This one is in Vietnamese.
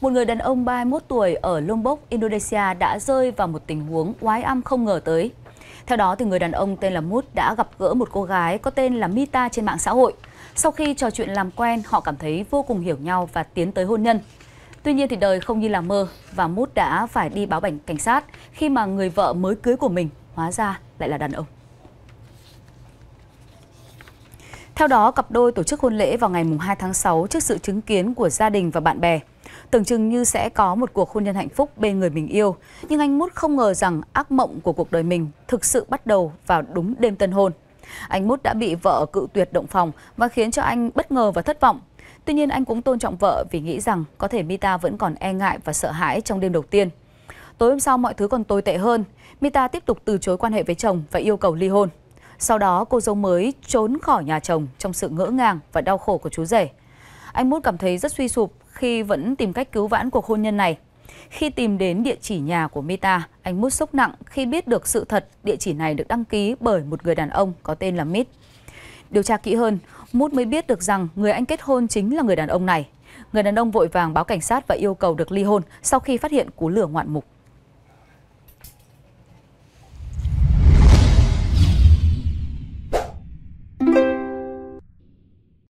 Một người đàn ông 31 tuổi ở Lombok, Indonesia đã rơi vào một tình huống oái âm không ngờ tới. Theo đó, thì người đàn ông tên là Mut đã gặp gỡ một cô gái có tên là Mita trên mạng xã hội. Sau khi trò chuyện làm quen, họ cảm thấy vô cùng hiểu nhau và tiến tới hôn nhân. Tuy nhiên thì đời không như là mơ và Mút đã phải đi báo cảnh cảnh sát khi mà người vợ mới cưới của mình hóa ra lại là đàn ông. Theo đó, cặp đôi tổ chức hôn lễ vào ngày 2 tháng 6 trước sự chứng kiến của gia đình và bạn bè tưởng chừng như sẽ có một cuộc hôn nhân hạnh phúc bên người mình yêu. Nhưng anh Mút không ngờ rằng ác mộng của cuộc đời mình thực sự bắt đầu vào đúng đêm tân hôn. Anh Mút đã bị vợ cự tuyệt động phòng và khiến cho anh bất ngờ và thất vọng. Tuy nhiên anh cũng tôn trọng vợ vì nghĩ rằng có thể Mita vẫn còn e ngại và sợ hãi trong đêm đầu tiên. Tối hôm sau mọi thứ còn tồi tệ hơn, Mita tiếp tục từ chối quan hệ với chồng và yêu cầu ly hôn. Sau đó cô dâu mới trốn khỏi nhà chồng trong sự ngỡ ngàng và đau khổ của chú rể anh Mút cảm thấy rất suy sụp khi vẫn tìm cách cứu vãn cuộc hôn nhân này. Khi tìm đến địa chỉ nhà của Mita, anh Mút sốc nặng khi biết được sự thật địa chỉ này được đăng ký bởi một người đàn ông có tên là Mít. Điều tra kỹ hơn, Mút mới biết được rằng người anh kết hôn chính là người đàn ông này. Người đàn ông vội vàng báo cảnh sát và yêu cầu được ly hôn sau khi phát hiện cú lửa ngoạn mục.